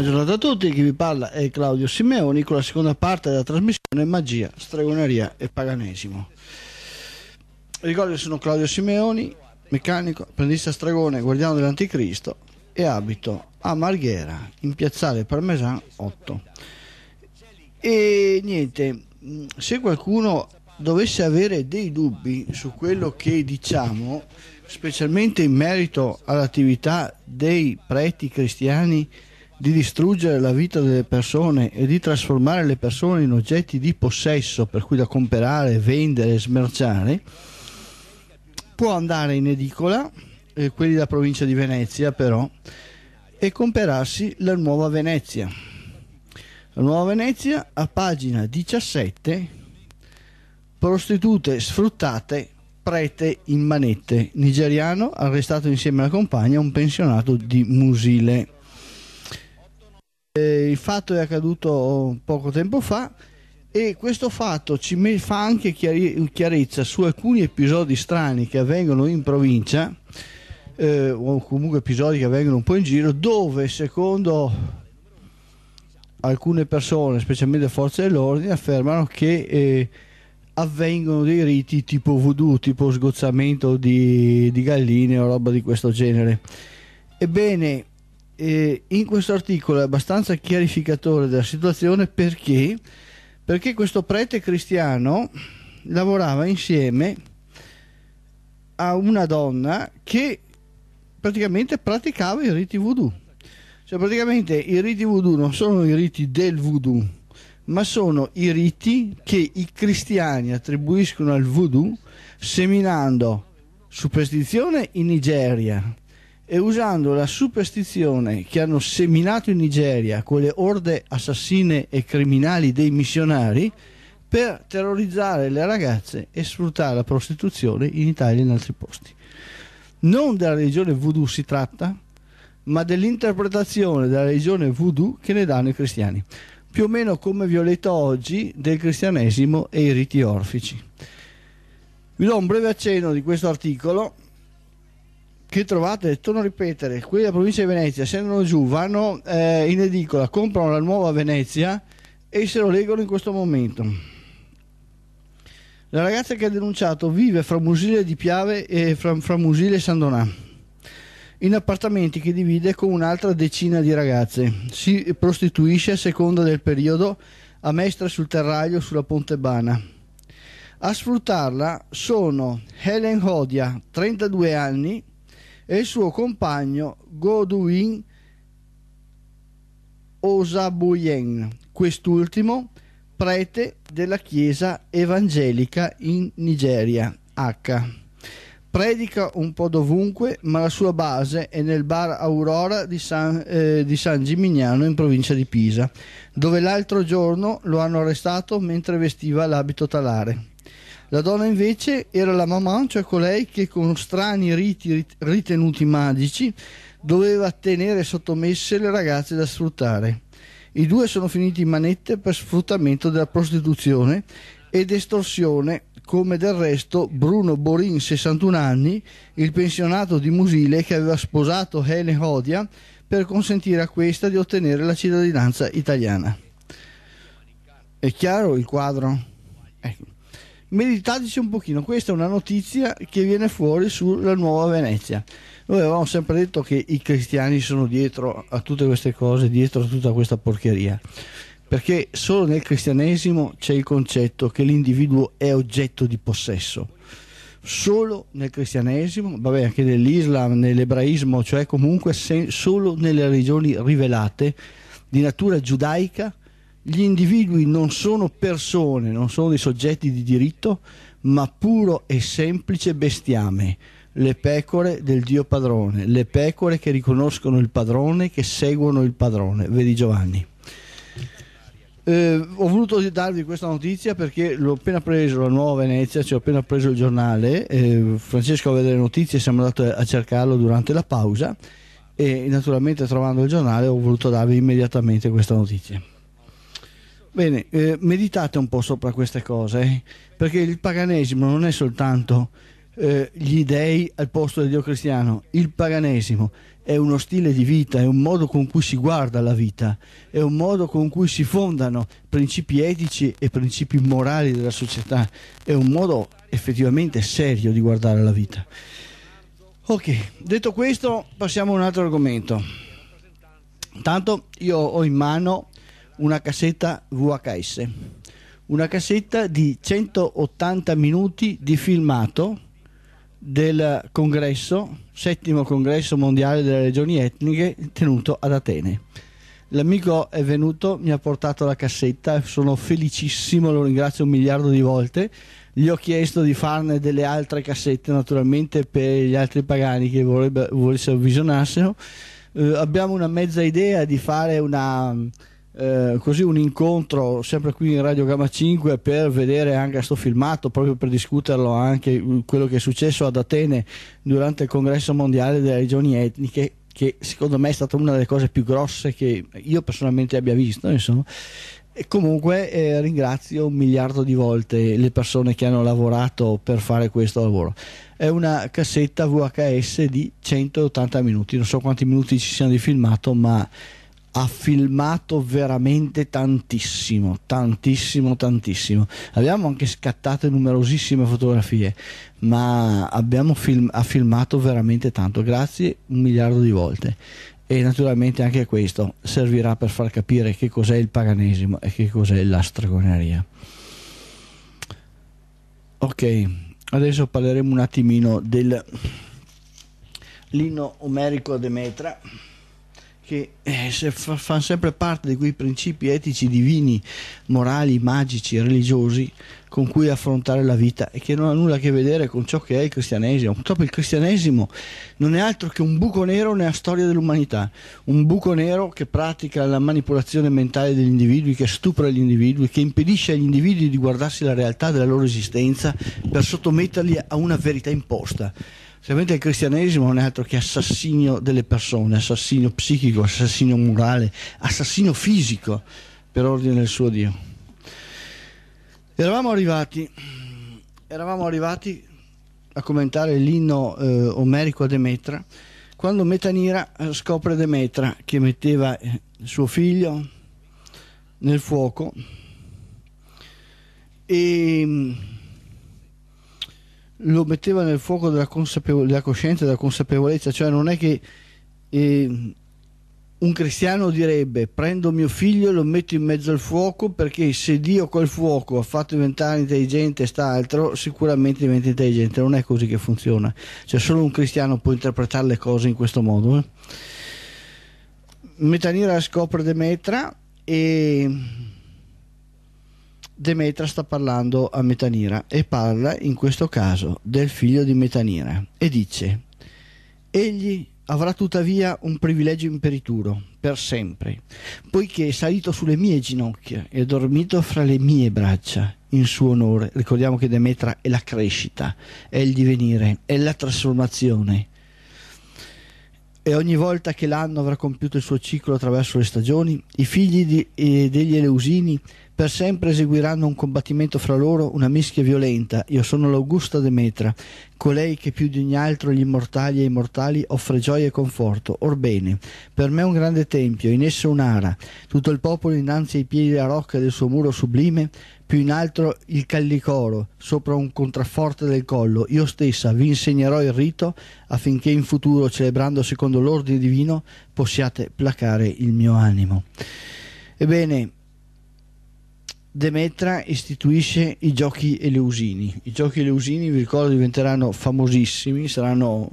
Buongiorno a tutti, chi vi parla è Claudio Simeoni con la seconda parte della trasmissione Magia, Stregoneria e Paganesimo. Ricordo che sono Claudio Simeoni, meccanico, apprendista stregone, guardiano dell'Anticristo e abito a Marghera in piazzale Parmesan 8. E niente, se qualcuno dovesse avere dei dubbi su quello che diciamo, specialmente in merito all'attività dei preti cristiani, di distruggere la vita delle persone e di trasformare le persone in oggetti di possesso per cui da comprare, vendere, smerciare, può andare in edicola, eh, quelli della provincia di Venezia però, e comperarsi la Nuova Venezia. La Nuova Venezia a pagina 17, prostitute sfruttate, prete in manette, nigeriano arrestato insieme alla compagna, un pensionato di Musile. Eh, il fatto è accaduto poco tempo fa e questo fatto ci fa anche chiarezza su alcuni episodi strani che avvengono in provincia eh, o comunque episodi che avvengono un po' in giro dove secondo alcune persone, specialmente le forze dell'ordine, affermano che eh, avvengono dei riti tipo voodoo, tipo sgozzamento di, di galline o roba di questo genere. Ebbene, e in questo articolo è abbastanza chiarificatore della situazione perché, perché questo prete cristiano lavorava insieme a una donna che praticamente praticava i riti voodoo. Cioè praticamente i riti voodoo non sono i riti del voodoo, ma sono i riti che i cristiani attribuiscono al voodoo seminando superstizione in Nigeria, e usando la superstizione che hanno seminato in Nigeria quelle orde assassine e criminali dei missionari per terrorizzare le ragazze e sfruttare la prostituzione in Italia e in altri posti. Non della religione voodoo si tratta, ma dell'interpretazione della religione voodoo che ne danno i cristiani, più o meno come vi ho letto oggi del cristianesimo e i riti orfici. Vi do un breve accenno di questo articolo che trovate, torno a ripetere, quelli della provincia di Venezia scendono giù, vanno eh, in edicola, comprano la nuova Venezia e se lo leggono in questo momento. La ragazza che ha denunciato vive fra Musile di Piave e fra, fra Musile e San Donà, in appartamenti che divide con un'altra decina di ragazze. Si prostituisce a seconda del periodo a Mestra sul Terraglio sulla Pontebana. A sfruttarla sono Helen Hodia, 32 anni, e il suo compagno Godwin Osabuyen, quest'ultimo prete della Chiesa evangelica in Nigeria, H. Predica un po' dovunque, ma la sua base è nel bar Aurora di San, eh, di San Gimignano in provincia di Pisa, dove l'altro giorno lo hanno arrestato mentre vestiva l'abito talare. La donna invece era la mamma, cioè colei che con strani riti ritenuti magici doveva tenere sottomesse le ragazze da sfruttare. I due sono finiti in manette per sfruttamento della prostituzione ed estorsione, come del resto Bruno Borin, 61 anni, il pensionato di Musile che aveva sposato Helen Hodia per consentire a questa di ottenere la cittadinanza italiana. È chiaro il quadro? Ecco meditateci un pochino, questa è una notizia che viene fuori sulla nuova Venezia. Noi avevamo sempre detto che i cristiani sono dietro a tutte queste cose, dietro a tutta questa porcheria, perché solo nel cristianesimo c'è il concetto che l'individuo è oggetto di possesso. Solo nel cristianesimo, vabbè anche nell'Islam, nell'ebraismo, cioè comunque se, solo nelle religioni rivelate di natura giudaica gli individui non sono persone, non sono dei soggetti di diritto, ma puro e semplice bestiame, le pecore del Dio padrone, le pecore che riconoscono il padrone, che seguono il padrone. Vedi Giovanni. Eh, ho voluto darvi questa notizia perché l'ho appena preso la Nuova Venezia, cioè ho appena preso il giornale, eh, Francesco aveva delle notizie, siamo andati a cercarlo durante la pausa e naturalmente trovando il giornale ho voluto darvi immediatamente questa notizia. Bene, eh, meditate un po' sopra queste cose, eh? perché il paganesimo non è soltanto eh, gli dèi al posto del Dio cristiano, il paganesimo è uno stile di vita, è un modo con cui si guarda la vita, è un modo con cui si fondano principi etici e principi morali della società, è un modo effettivamente serio di guardare la vita. Ok, detto questo passiamo a un altro argomento. Intanto io ho in mano una cassetta VHS, una cassetta di 180 minuti di filmato del congresso, settimo congresso mondiale delle regioni etniche tenuto ad Atene. L'amico è venuto, mi ha portato la cassetta, sono felicissimo, lo ringrazio un miliardo di volte. Gli ho chiesto di farne delle altre cassette, naturalmente per gli altri pagani che volessero visionarselo. Eh, abbiamo una mezza idea di fare una eh, così un incontro sempre qui in Radio Gamma 5 per vedere anche questo filmato, proprio per discuterlo anche mm, quello che è successo ad Atene durante il congresso mondiale delle regioni etniche che secondo me è stata una delle cose più grosse che io personalmente abbia visto insomma. E comunque eh, ringrazio un miliardo di volte le persone che hanno lavorato per fare questo lavoro. È una cassetta VHS di 180 minuti, non so quanti minuti ci siano di filmato, ma ha filmato veramente tantissimo, tantissimo, tantissimo. Abbiamo anche scattato numerosissime fotografie, ma film ha filmato veramente tanto, grazie un miliardo di volte. E naturalmente anche questo servirà per far capire che cos'è il paganesimo e che cos'è la stregoneria. Ok, adesso parleremo un attimino del lino omerico a Demetra che eh, fanno sempre parte di quei principi etici, divini, morali, magici, religiosi con cui affrontare la vita e che non ha nulla a che vedere con ciò che è il cristianesimo. Purtroppo il cristianesimo non è altro che un buco nero nella storia dell'umanità, un buco nero che pratica la manipolazione mentale degli individui, che stupra gli individui, che impedisce agli individui di guardarsi la realtà della loro esistenza per sottometterli a una verità imposta. Ovviamente il cristianesimo non è altro che assassino delle persone, assassino psichico, assassino morale, assassino fisico per ordine del suo Dio. Eravamo arrivati, eravamo arrivati a commentare l'inno eh, omerico a Demetra quando Metanira eh, scopre Demetra che metteva eh, il suo figlio nel fuoco e mm, lo metteva nel fuoco della, consapevo- della coscienza, della consapevolezza, cioè non è che eh, un cristiano direbbe prendo mio figlio e lo metto in mezzo al fuoco perché se Dio quel fuoco ha fatto diventare intelligente e st'altro sicuramente diventa intelligente, non è così che funziona, cioè solo un cristiano può interpretare le cose in questo modo. Eh. Metanira scopre Demetra e Demetra sta parlando a Metanira e parla in questo caso del figlio di Metanira e dice egli avrà tuttavia un privilegio imperituro per sempre poiché è salito sulle mie ginocchia e dormito fra le mie braccia in suo onore ricordiamo che Demetra è la crescita è il divenire è la trasformazione e ogni volta che l'anno avrà compiuto il suo ciclo attraverso le stagioni, i figli di, eh, degli Eleusini per sempre eseguiranno un combattimento fra loro, una mischia violenta. Io sono l'Augusta Demetra, colei che più di ogni altro gli immortali e i mortali offre gioia e conforto. Orbene, per me un grande tempio, in esso un'ara, tutto il popolo innanzi ai piedi della rocca del suo muro sublime, più in alto il callicoro, sopra un contrafforte del collo. Io stessa vi insegnerò il rito affinché in futuro, celebrando secondo l'ordine divino, possiate placare il mio animo. Ebbene, Demetra istituisce i giochi eleusini. I giochi eleusini, vi ricordo, diventeranno famosissimi, saranno,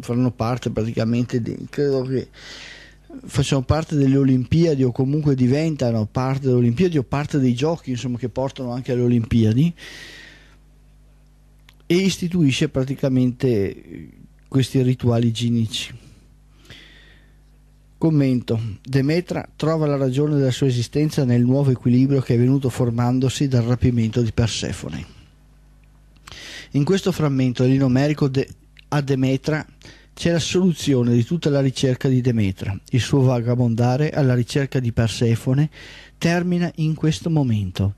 faranno parte praticamente di... credo che facciamo parte delle Olimpiadi o comunque diventano parte delle Olimpiadi o parte dei giochi insomma, che portano anche alle Olimpiadi e istituisce praticamente eh, questi rituali ginici. Commento. Demetra trova la ragione della sua esistenza nel nuovo equilibrio che è venuto formandosi dal rapimento di Persefone. In questo frammento l'inomerico de- a Demetra c'è la soluzione di tutta la ricerca di Demetra. Il suo vagabondare alla ricerca di Persefone termina in questo momento.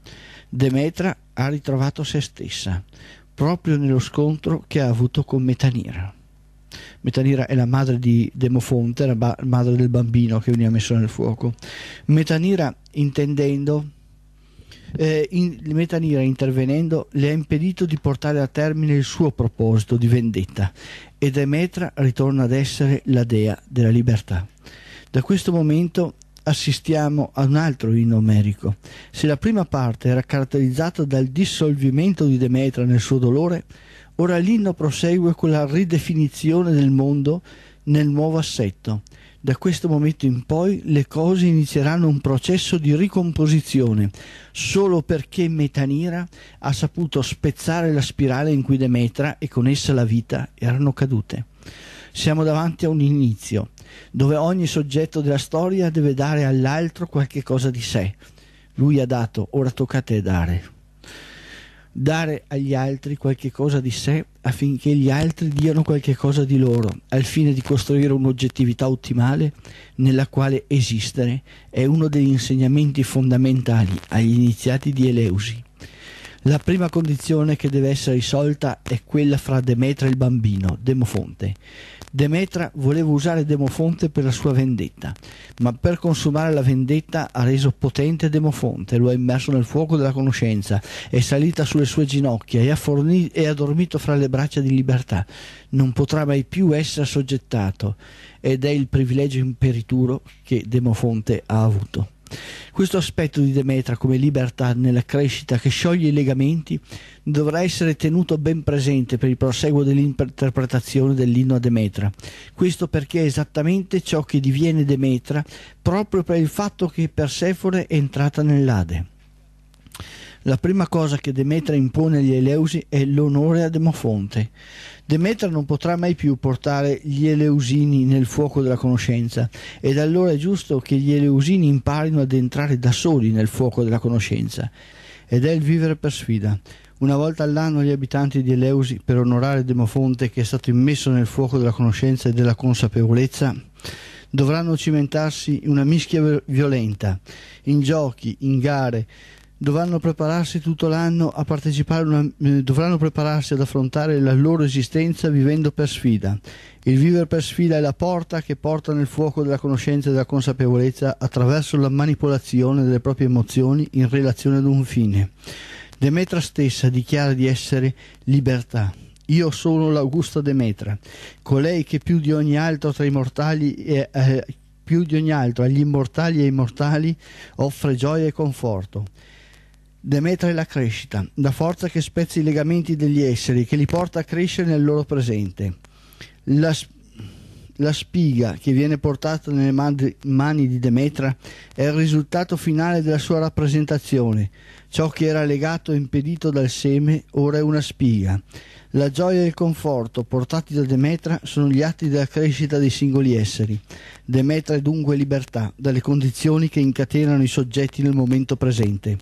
Demetra ha ritrovato se stessa, proprio nello scontro che ha avuto con Metanira. Metanira è la madre di Demofonte, la madre del bambino che veniva messo nel fuoco. Metanira, intendendo eh, in, Metanira intervenendo le ha impedito di portare a termine il suo proposito di vendetta e Demetra ritorna ad essere la dea della libertà. Da questo momento assistiamo ad un altro inno omerico. Se la prima parte era caratterizzata dal dissolvimento di Demetra nel suo dolore, ora l'inno prosegue con la ridefinizione del mondo nel nuovo assetto da questo momento in poi le cose inizieranno un processo di ricomposizione, solo perché Metanira ha saputo spezzare la spirale in cui Demetra e con essa la vita erano cadute. Siamo davanti a un inizio, dove ogni soggetto della storia deve dare all'altro qualche cosa di sé. Lui ha dato, ora tocca a te dare. Dare agli altri qualche cosa di sé affinché gli altri diano qualche cosa di loro, al fine di costruire un'oggettività ottimale nella quale esistere, è uno degli insegnamenti fondamentali agli iniziati di Eleusi. La prima condizione che deve essere risolta è quella fra Demetra e il bambino, Demofonte. Demetra voleva usare Demofonte per la sua vendetta, ma per consumare la vendetta ha reso potente Demofonte, lo ha immerso nel fuoco della conoscenza, è salita sulle sue ginocchia e ha, forni- e ha dormito fra le braccia di libertà. Non potrà mai più essere assoggettato ed è il privilegio imperituro che Demofonte ha avuto. Questo aspetto di Demetra come libertà nella crescita che scioglie i legamenti dovrà essere tenuto ben presente per il proseguo dell'interpretazione dell'inno a Demetra. Questo perché è esattamente ciò che diviene Demetra proprio per il fatto che Persefone è entrata nell'Ade. La prima cosa che Demetra impone agli Eleusi è l'onore a Demofonte. Demetra non potrà mai più portare gli Eleusini nel fuoco della conoscenza ed allora è giusto che gli Eleusini imparino ad entrare da soli nel fuoco della conoscenza. Ed è il vivere per sfida. Una volta all'anno gli abitanti di Eleusi, per onorare Demofonte che è stato immesso nel fuoco della conoscenza e della consapevolezza, dovranno cimentarsi in una mischia violenta, in giochi, in gare, dovranno prepararsi tutto l'anno a partecipare una, eh, dovranno prepararsi ad affrontare la loro esistenza vivendo per sfida. Il vivere per sfida è la porta che porta nel fuoco della conoscenza e della consapevolezza attraverso la manipolazione delle proprie emozioni in relazione ad un fine. Demetra stessa dichiara di essere libertà. Io sono l'Augusta Demetra, colei che più di ogni altro tra i mortali è, eh, più di ogni altro agli immortali e ai mortali offre gioia e conforto. Demetra è la crescita, la forza che spezza i legamenti degli esseri, che li porta a crescere nel loro presente. La, la spiga che viene portata nelle mani di Demetra è il risultato finale della sua rappresentazione. Ciò che era legato e impedito dal seme ora è una spiga. La gioia e il conforto portati da Demetra sono gli atti della crescita dei singoli esseri. Demetra è dunque libertà dalle condizioni che incatenano i soggetti nel momento presente.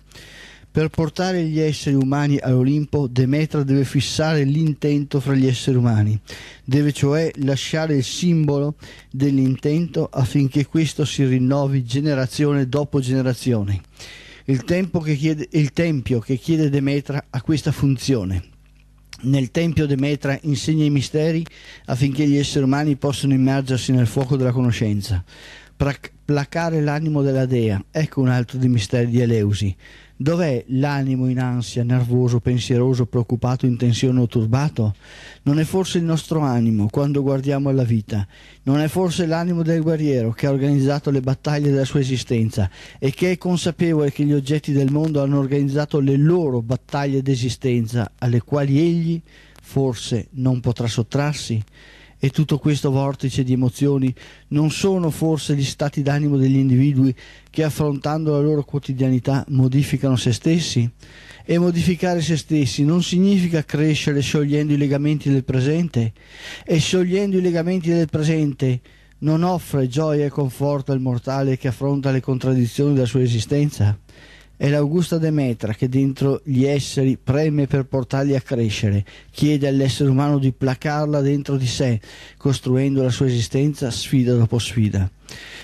Per portare gli esseri umani all'Olimpo, Demetra deve fissare l'intento fra gli esseri umani, deve cioè lasciare il simbolo dell'intento affinché questo si rinnovi generazione dopo generazione. Il, che chiede, il tempio che chiede Demetra ha questa funzione. Nel tempio Demetra insegna i misteri affinché gli esseri umani possano immergersi nel fuoco della conoscenza. placare l'animo della dea, ecco un altro dei misteri di Eleusi Dov'è l'animo in ansia, nervoso, pensieroso, preoccupato, in tensione o turbato? Non è forse il nostro animo quando guardiamo alla vita? Non è forse l'animo del guerriero che ha organizzato le battaglie della sua esistenza e che è consapevole che gli oggetti del mondo hanno organizzato le loro battaglie d'esistenza alle quali egli forse non potrà sottrarsi? e tutto questo vortice di emozioni non sono forse gli stati d'animo degli individui che affrontando la loro quotidianità modificano se stessi? E modificare se stessi non significa crescere sciogliendo i legamenti del presente? E sciogliendo i legamenti del presente non offre gioia e conforto al mortale che affronta le contraddizioni della sua esistenza? È l'Augusta Demetra che dentro gli esseri preme per portarli a crescere, chiede all'essere umano di placarla dentro di sé, costruendo la sua esistenza sfida dopo sfida.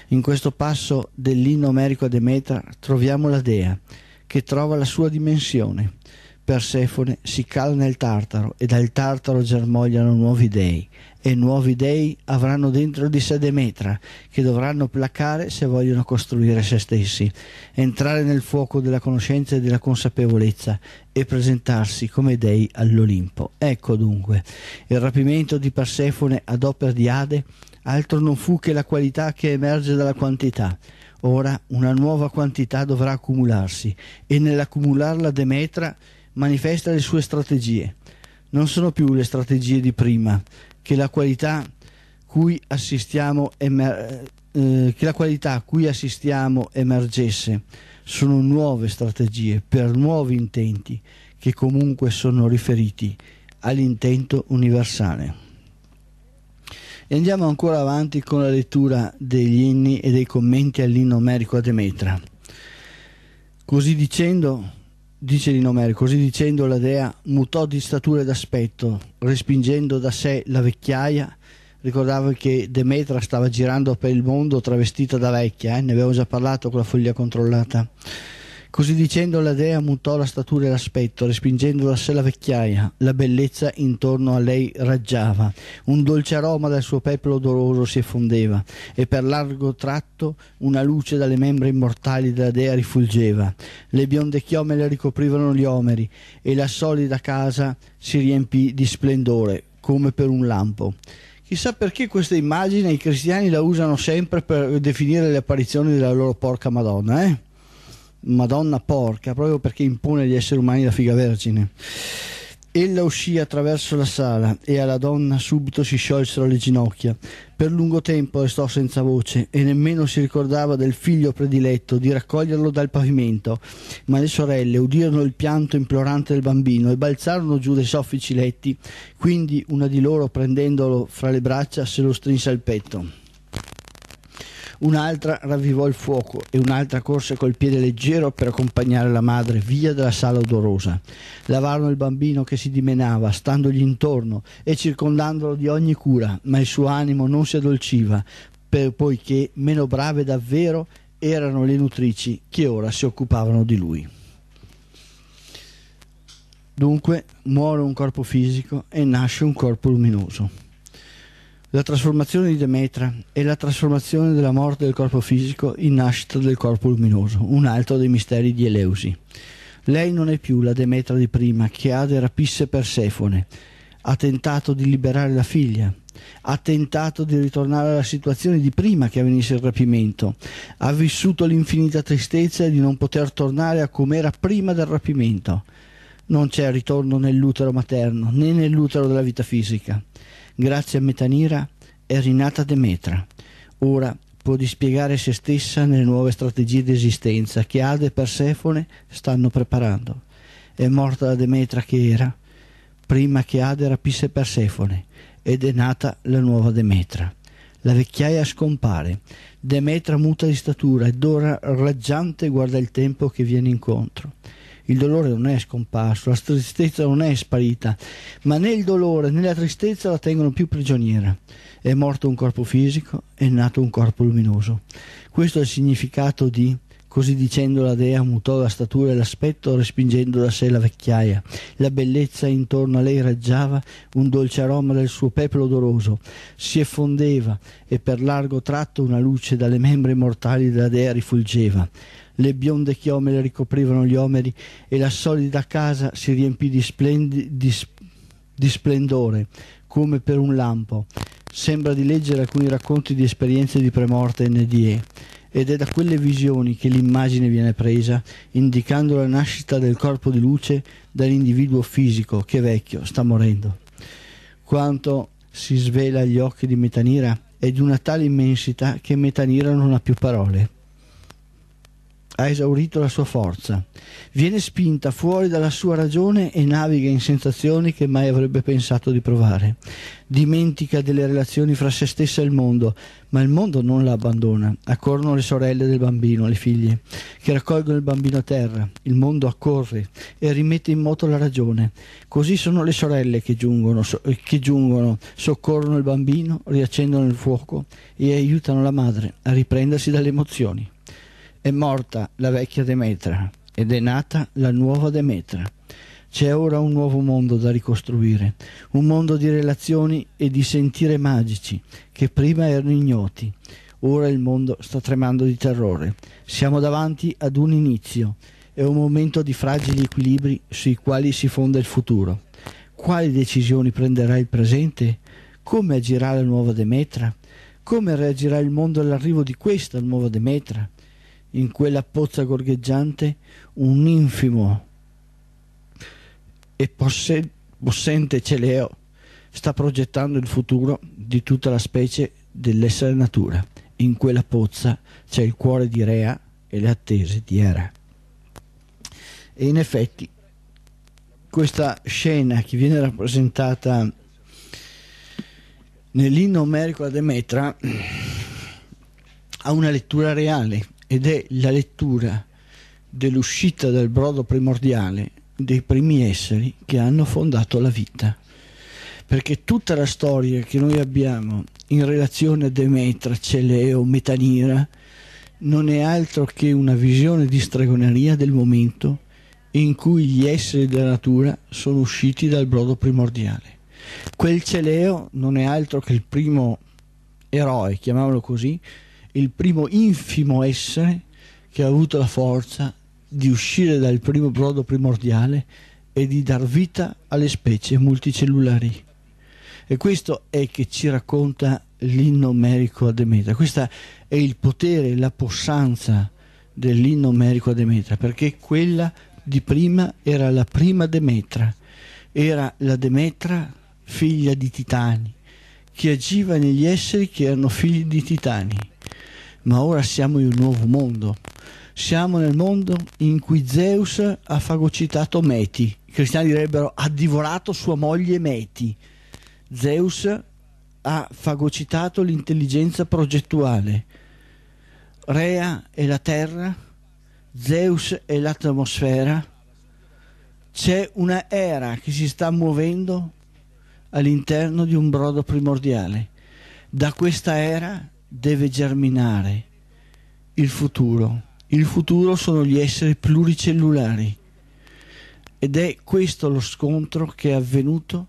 In questo passo dell'inno omerico a Demetra troviamo la dea, che trova la sua dimensione. Persefone si cala nel Tartaro e dal Tartaro germogliano nuovi dei e nuovi dei avranno dentro di sé Demetra, che dovranno placare se vogliono costruire se stessi, entrare nel fuoco della conoscenza e della consapevolezza e presentarsi come dei all'Olimpo. Ecco dunque, il rapimento di Persefone ad opera di Ade altro non fu che la qualità che emerge dalla quantità. Ora una nuova quantità dovrà accumularsi e nell'accumularla Demetra manifesta le sue strategie. Non sono più le strategie di prima, che la qualità cui assistiamo emer- eh, che la qualità a cui assistiamo emergesse sono nuove strategie per nuovi intenti che comunque sono riferiti all'intento universale. E andiamo ancora avanti con la lettura degli inni e dei commenti all'inno omerico a Demetra. Così dicendo, Dice Linomer, così dicendo la dea mutò di statura e d'aspetto, respingendo da sé la vecchiaia. Ricordavo che Demetra stava girando per il mondo travestita da vecchia, eh? ne avevo già parlato con la foglia controllata. Così dicendo la dea mutò la statura e l'aspetto, respingendo da sé la vecchiaia. La bellezza intorno a lei raggiava, un dolce aroma dal suo peplo odoroso si effondeva e per largo tratto una luce dalle membra immortali della dea rifulgeva. Le bionde chiome le ricoprivano gli omeri e la solida casa si riempì di splendore come per un lampo. Chissà perché questa immagine i cristiani la usano sempre per definire le apparizioni della loro porca Madonna, eh? Madonna porca, proprio perché impone agli esseri umani la figa vergine. Ella uscì attraverso la sala e alla donna subito si sciolsero le ginocchia. Per lungo tempo restò senza voce e nemmeno si ricordava del figlio prediletto di raccoglierlo dal pavimento. Ma le sorelle udirono il pianto implorante del bambino e balzarono giù dai soffici letti. Quindi una di loro, prendendolo fra le braccia, se lo strinse al petto. Un'altra ravvivò il fuoco e un'altra corse col piede leggero per accompagnare la madre via dalla sala odorosa. Lavarono il bambino che si dimenava, standogli intorno e circondandolo di ogni cura, ma il suo animo non si addolciva, per, poiché meno brave davvero erano le nutrici che ora si occupavano di lui. Dunque muore un corpo fisico e nasce un corpo luminoso la trasformazione di Demetra e la trasformazione della morte del corpo fisico in nascita del corpo luminoso, un altro dei misteri di Eleusi. Lei non è più la Demetra di prima che Ade rapisse Persefone, ha tentato di liberare la figlia, ha tentato di ritornare alla situazione di prima che avvenisse il rapimento, ha vissuto l'infinita tristezza di non poter tornare a com'era prima del rapimento. Non c'è ritorno nell'utero materno né nell'utero della vita fisica grazie a Metanira, è rinata Demetra. Ora può dispiegare se stessa nelle nuove strategie di esistenza che Ade e Persefone stanno preparando. È morta la Demetra che era, prima che Ade rapisse Persefone, ed è nata la nuova Demetra. La vecchiaia scompare, Demetra muta di statura ed ora raggiante guarda il tempo che viene incontro il dolore non è scomparso, la tristezza non è sparita, ma né il dolore né la tristezza la tengono più prigioniera. È morto un corpo fisico, è nato un corpo luminoso. Questo è il significato di Così dicendo la dea mutò la statura e l'aspetto, respingendo da sé la vecchiaia. La bellezza intorno a lei raggiava un dolce aroma del suo peplo odoroso. Si effondeva e per largo tratto una luce dalle membre mortali della dea rifulgeva le bionde chiome le ricoprivano gli omeri e la solida casa si riempì di, splendi, di, di splendore, come per un lampo. Sembra di leggere alcuni racconti di esperienze di premorte NDE ed è da quelle visioni che l'immagine viene presa, indicando la nascita del corpo di luce dall'individuo fisico che vecchio sta morendo. Quanto si svela agli occhi di Metanira è di una tale immensità che Metanira non ha più parole ha esaurito la sua forza, viene spinta fuori dalla sua ragione e naviga in sensazioni che mai avrebbe pensato di provare. Dimentica delle relazioni fra se stessa e il mondo, ma il mondo non la abbandona. Accorrono le sorelle del bambino, le figlie, che raccolgono il bambino a terra. Il mondo accorre e rimette in moto la ragione. Così sono le sorelle che giungono, so eh, che giungono soccorrono il bambino, riaccendono il fuoco e aiutano la madre a riprendersi dalle emozioni. È morta la vecchia Demetra ed è nata la nuova Demetra. C'è ora un nuovo mondo da ricostruire, un mondo di relazioni e di sentire magici che prima erano ignoti. Ora il mondo sta tremando di terrore. Siamo davanti ad un inizio è un momento di fragili equilibri sui quali si fonda il futuro. Quali decisioni prenderà il presente? Come agirà la nuova Demetra? Come reagirà il mondo all'arrivo di questa nuova Demetra? in quella pozza gorgheggiante un infimo e posse possente celeo sta progettando il futuro di tutta la specie dell'essere natura. In quella pozza c'è il cuore di Rea e le attese di Era. E in effetti questa scena che viene rappresentata nell'inno omerico a Demetra ha una lettura reale ed è la lettura dell'uscita dal brodo primordiale dei primi esseri che hanno fondato la vita. Perché tutta la storia che noi abbiamo in relazione a Demetra, Celeo, Metanira, non è altro che una visione di stregoneria del momento in cui gli esseri della natura sono usciti dal brodo primordiale. Quel Celeo non è altro che il primo eroe, chiamiamolo così, il primo infimo essere che ha avuto la forza di uscire dal primo brodo primordiale e di dar vita alle specie multicellulari. E questo è che ci racconta l'inno merico a Demetra. Questo è il potere, la possanza dell'inno merico a Demetra, perché quella di prima era la prima Demetra, era la Demetra figlia di titani, che agiva negli esseri che erano figli di titani ma ora siamo in un nuovo mondo. Siamo nel mondo in cui Zeus ha fagocitato Meti. I cristiani direbbero ha divorato sua moglie Meti. Zeus ha fagocitato l'intelligenza progettuale. Rea è la terra, Zeus è l'atmosfera. C'è una era che si sta muovendo all'interno di un brodo primordiale. Da questa era deve germinare il futuro. Il futuro sono gli esseri pluricellulari ed è questo lo scontro che è avvenuto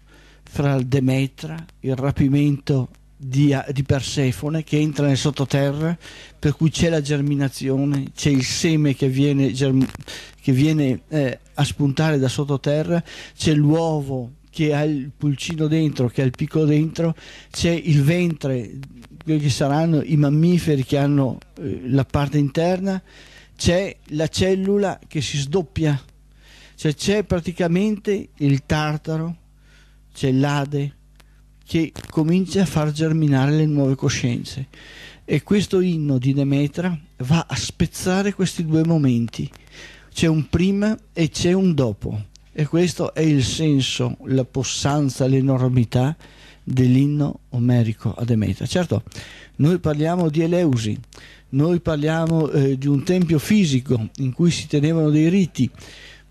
fra il Demetra, il rapimento di, di, Persefone che entra nel sottoterra, per cui c'è la germinazione, c'è il seme che viene, che viene eh, a spuntare da sottoterra, c'è l'uovo che ha il pulcino dentro, che ha il piccolo dentro, c'è il ventre che saranno i mammiferi che hanno eh, la parte interna, c'è la cellula che si sdoppia, cioè c'è praticamente il tartaro, c'è l'ade che comincia a far germinare le nuove coscienze e questo inno di Demetra va a spezzare questi due momenti, c'è un prima e c'è un dopo e questo è il senso, la possanza, l'enormità dell'inno omerico a Demetra. Certo, noi parliamo di Eleusi, noi parliamo eh, di un tempio fisico in cui si tenevano dei riti,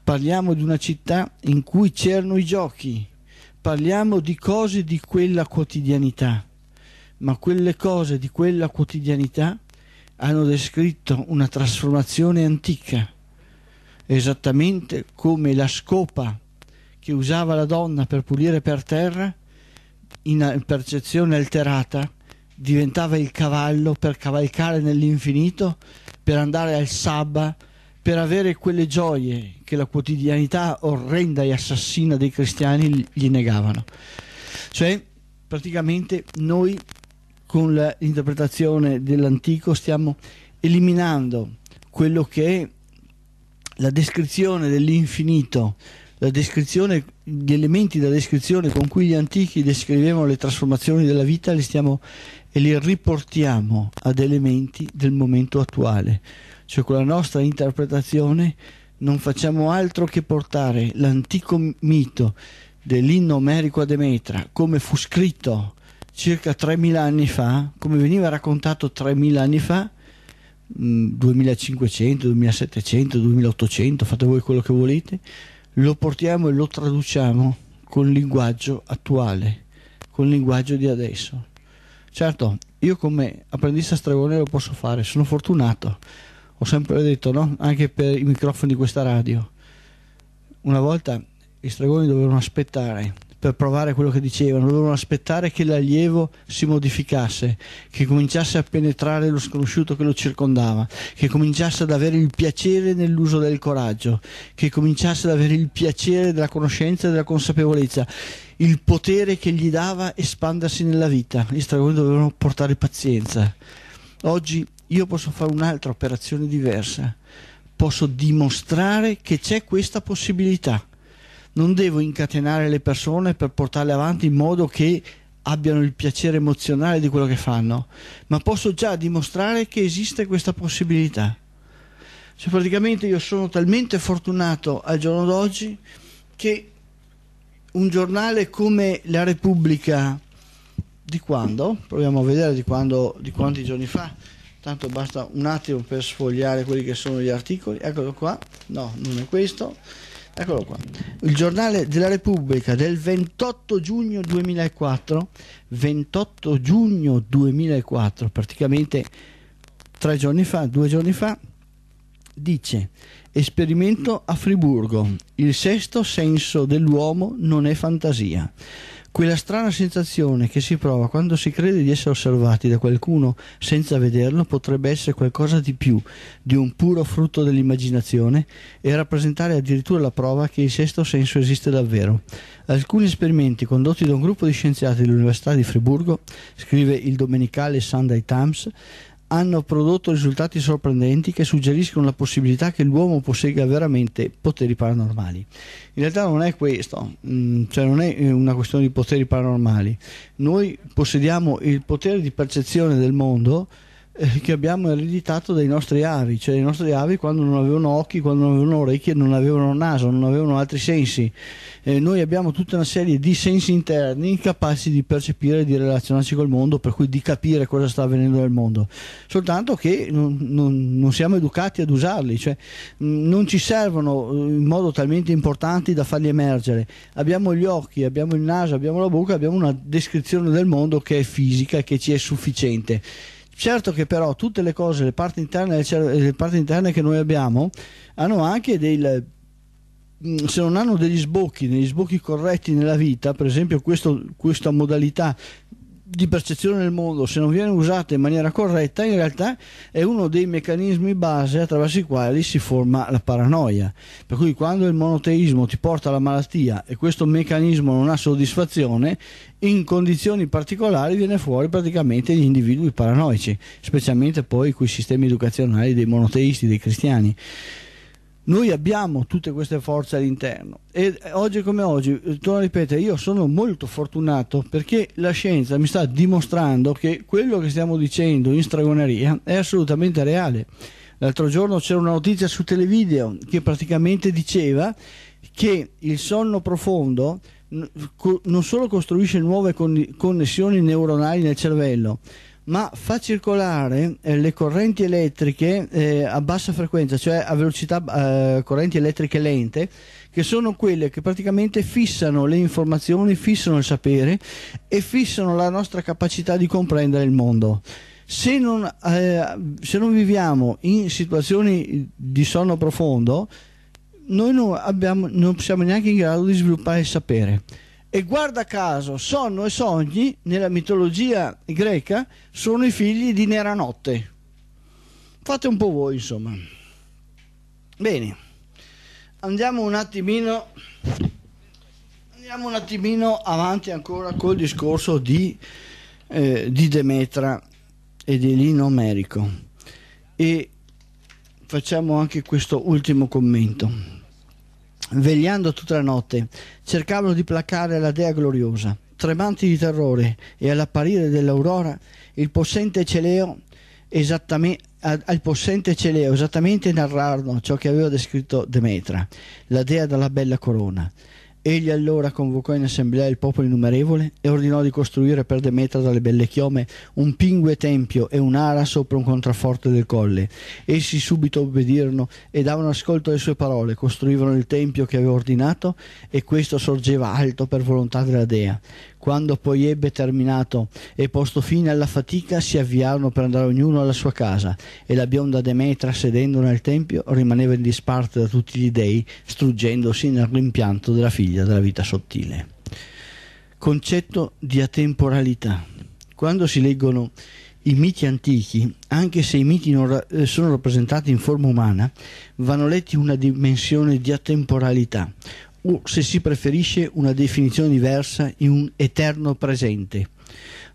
parliamo di una città in cui c'erano i giochi, parliamo di cose di quella quotidianità, ma quelle cose di quella quotidianità hanno descritto una trasformazione antica, esattamente come la scopa che usava la donna per pulire per terra in percezione alterata diventava il cavallo per cavalcare nell'infinito, per andare al sabba, per avere quelle gioie che la quotidianità orrenda e assassina dei cristiani gli negavano. Cioè, praticamente noi con l'interpretazione dell'antico stiamo eliminando quello che è la descrizione dell'infinito gli elementi della descrizione con cui gli antichi descrivevano le trasformazioni della vita li stiamo, e li riportiamo ad elementi del momento attuale. Cioè con la nostra interpretazione non facciamo altro che portare l'antico mito dell'inno omerico a Demetra come fu scritto circa 3000 anni fa, come veniva raccontato 3000 anni fa, 2500, 2700, 2800, fate voi quello che volete, lo portiamo e lo traduciamo con il linguaggio attuale, con il linguaggio di adesso. Certo, io come apprendista stregone lo posso fare, sono fortunato, ho sempre detto, no? anche per i microfoni di questa radio, una volta i stregoni dovevano aspettare per provare quello che dicevano, dovevano aspettare che l'allievo si modificasse, che cominciasse a penetrare lo sconosciuto che lo circondava, che cominciasse ad avere il piacere nell'uso del coraggio, che cominciasse ad avere il piacere della conoscenza e della consapevolezza, il potere che gli dava espandersi nella vita. Gli stragoni dovevano portare pazienza. Oggi io posso fare un'altra operazione diversa, posso dimostrare che c'è questa possibilità non devo incatenare le persone per portarle avanti in modo che abbiano il piacere emozionale di quello che fanno, ma posso già dimostrare che esiste questa possibilità. Cioè praticamente io sono talmente fortunato al giorno d'oggi che un giornale come La Repubblica di quando, proviamo a vedere di, quando, di quanti giorni fa, tanto basta un attimo per sfogliare quelli che sono gli articoli, eccolo qua, no, non è questo, Eccolo qua. Il giornale della Repubblica del 28 giugno 2004, 28 giugno 2004, praticamente tre giorni fa, due giorni fa, dice esperimento a Friburgo, il sesto senso dell'uomo non è fantasia quella strana sensazione che si prova quando si crede di essere osservati da qualcuno senza vederlo potrebbe essere qualcosa di più di un puro frutto dell'immaginazione e rappresentare addirittura la prova che il sesto senso esiste davvero. Alcuni esperimenti condotti da un gruppo di scienziati dell'Università di Friburgo, scrive il domenicale Sunday Times, hanno prodotto risultati sorprendenti che suggeriscono la possibilità che l'uomo possegga veramente poteri paranormali. In realtà non è questo, mm, cioè non è eh, una questione di poteri paranormali. Noi possediamo il potere di percezione del mondo eh, che abbiamo ereditato dai nostri avi, cioè i nostri avi quando non avevano occhi, quando non avevano orecchie, non avevano naso, non avevano altri sensi. Eh, noi abbiamo tutta una serie di sensi interni capaci di percepire, e di relazionarci col mondo, per cui di capire cosa sta avvenendo nel mondo, soltanto che non, non, non siamo educati ad usarli, cioè mm, non ci servono eh, in modo talmente importante da farli emergere. Abbiamo gli occhi, abbiamo il naso, abbiamo la bocca, abbiamo una descrizione del mondo che è fisica e che ci è sufficiente Certo che però tutte le cose, le parti interne, cioè, le parti interne che noi abbiamo hanno anche dei mm, se non hanno degli sbocchi, degli sbocchi corretti nella vita, per esempio questo, questa modalità di percezione del mondo, se non viene usata in maniera corretta, in realtà è uno dei meccanismi base attraverso i quali si forma la paranoia. Per cui quando il monoteismo ti porta alla malattia e questo meccanismo non ha soddisfazione, in condizioni particolari viene fuori praticamente gli individui paranoici, specialmente poi quei sistemi educazionali dei monoteisti, dei cristiani. Noi abbiamo tutte queste forze all'interno e eh, oggi come oggi, eh, torno a ripetere, io sono molto fortunato perché la scienza mi sta dimostrando che quello che stiamo dicendo in stragoneria è assolutamente reale. L'altro giorno c'era una notizia su televideo che praticamente diceva che il sonno profondo non solo costruisce nuove connessioni neuronali nel cervello, ma fa circolare eh, le correnti elettriche eh, a bassa frequenza, cioè a velocità eh, correnti elettriche lente, che sono quelle che praticamente fissano le informazioni, fissano il sapere e fissano la nostra capacità di comprendere il mondo. Se non, eh, se non viviamo in situazioni di sonno profondo, noi non, abbiamo, non siamo neanche in grado di sviluppare il sapere. E guarda caso, sonno e sogni, nella mitologia greca, sono i figli di Neranotte. Fate un po' voi, insomma. Bene, andiamo un attimino, andiamo un attimino avanti ancora col discorso di, eh, di Demetra e di Lino Merico. E facciamo anche questo ultimo commento vegliando tutta la notte, cercavano di placare la dea gloriosa. Tremanti di terrore e all'apparire dell'aurora, il possente Celeo esattamente al possente Celeo esattamente narrarono ciò che aveva descritto Demetra, la dea della bella corona. Egli allora convocò in assemblea il popolo innumerevole e ordinò di costruire per Demetra dalle belle chiome un pingue tempio e un'ara sopra un contrafforte del colle. Essi subito obbedirono e davano ascolto alle sue parole, costruivano il tempio che aveva ordinato e questo sorgeva alto per volontà della dea. Quando poi ebbe terminato e posto fine alla fatica, si avviarono per andare ognuno alla sua casa e la bionda Demetra, sedendo nel tempio, rimaneva in disparte da tutti gli dei, struggendosi nel rimpianto della figlia della vita sottile. Concetto di atemporalità. Quando si leggono i miti antichi, anche se i miti non eh, sono rappresentati in forma umana, vanno letti in una dimensione di atemporalità, o se si preferisce una definizione diversa in un eterno presente.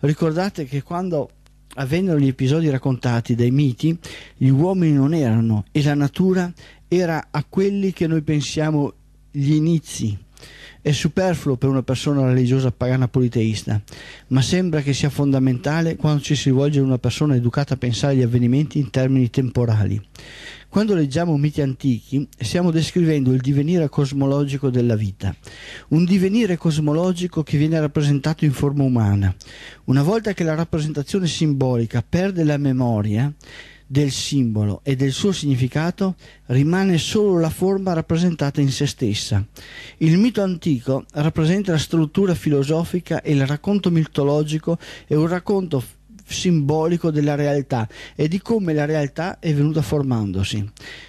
Ricordate che quando avvennero gli episodi raccontati dai miti, gli uomini non erano e la natura era a quelli che noi pensiamo gli inizi. È superfluo per una persona religiosa pagana politeista, ma sembra che sia fondamentale quando ci si rivolge a una persona educata a pensare agli avvenimenti in termini temporali. Quando leggiamo miti antichi stiamo descrivendo il divenire cosmologico della vita, un divenire cosmologico che viene rappresentato in forma umana. Una volta che la rappresentazione simbolica perde la memoria, del simbolo e del suo significato rimane solo la forma rappresentata in se stessa. Il mito antico rappresenta la struttura filosofica e il racconto mitologico è un racconto simbolico della realtà e di come la realtà è venuta formandosi.